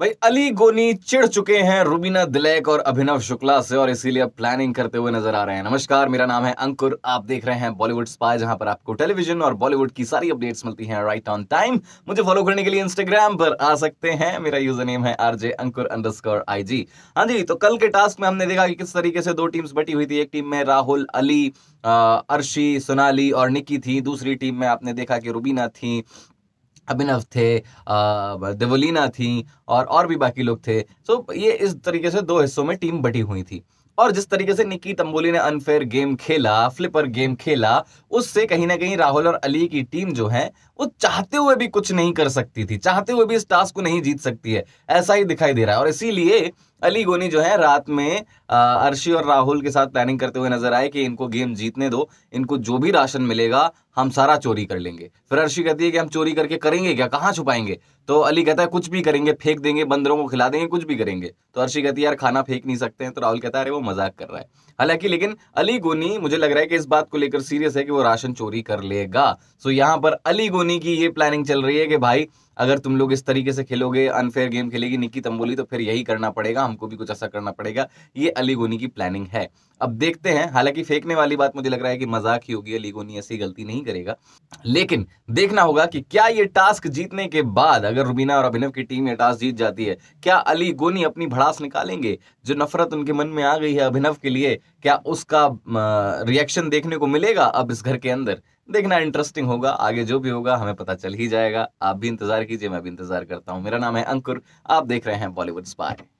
भाई अली गोनी चिढ़ चुके हैं रुबीना दिलैक और अभिनव शुक्ला से और इसीलिए अब प्लानिंग करते हुए नजर आ रहे हैं नमस्कार मेरा नाम है अंकुर आप देख रहे हैं बॉलीवुड स्पाई जहां पर आपको टेलीविजन और बॉलीवुड की सारी अपडेट्स मिलती हैं राइट ऑन टाइम मुझे फॉलो करने के लिए इंस्टाग्राम पर आ सकते हैं मेरा यूजर नेम है आरजे अंकुर अंडरस्कोर आईजी हाँ जी तो कल के टास्क में हमने देखा कि किस तरीके से दो टीम्स बटी हुई थी एक टीम में राहुल अली अर्शी सोनाली और निकी थी दूसरी टीम में आपने देखा कि रूबीना थी अभिनव थे देवोलिना थी और और भी बाकी लोग थे सो ये इस तरीके से दो हिस्सों में टीम बटी हुई थी और जिस तरीके से निकी तंबोली ने अनफेयर गेम खेला फ्लिपर गेम खेला उससे कहीं ना कहीं राहुल और अली की टीम जो है वो चाहते हुए भी कुछ नहीं कर सकती थी चाहते हुए भी इस टास्क को नहीं जीत सकती है ऐसा ही दिखाई दे रहा है और इसीलिए अली गोनी जो है रात में अर्शी और राहुल के साथ प्लानिंग करते हुए नजर आए कि इनको गेम जीतने दो इनको जो भी राशन मिलेगा हम सारा चोरी कर लेंगे फिर अर्शी कहती है कि हम चोरी करके करेंगे क्या कहाँ छुपाएंगे तो अली कहता है कुछ भी करेंगे फेंक देंगे बंदरों को खिला देंगे कुछ भी करेंगे तो अर्शी कहती है यार खाना फेंक नहीं सकते हैं तो राहुल कहता है अरे वो मजाक कर रहा है हालांकि लेकिन अली गोनी मुझे लग रहा है कि इस बात को लेकर सीरियस है कि वो राशन चोरी कर लेगा सो यहाँ पर अली गोनी की ये प्लानिंग चल रही है कि भाई अगर तुम लोग इस तरीके से खेलोगे अनफेयर गेम खेलेगी निक्की तंबोली तो फिर यही करना पड़ेगा हमको भी कुछ ऐसा करना पड़ेगा ये अलीगोनी की प्लानिंग है अब देखते हैं हालांकि फेंकने वाली बात मुझे लग रहा है कि मजाक ही होगी अलीगोनी ऐसी गलती नहीं करेगा लेकिन देखना होगा कि क्या ये टास्क जीतने के बाद अगर रुबीना और अभिनव की टीम ये टास्क जीत जाती है क्या अली गोनी अपनी भड़ास निकालेंगे जो नफरत उनके मन में आ गई है अभिनव के लिए क्या उसका रिएक्शन देखने को मिलेगा अब इस घर के अंदर देखना इंटरेस्टिंग होगा आगे जो भी होगा हमें पता चल ही जाएगा आप भी इंतजार कीजिए मैं भी इंतजार करता हूँ मेरा नाम है अंकुर आप देख रहे हैं बॉलीवुड स्पाई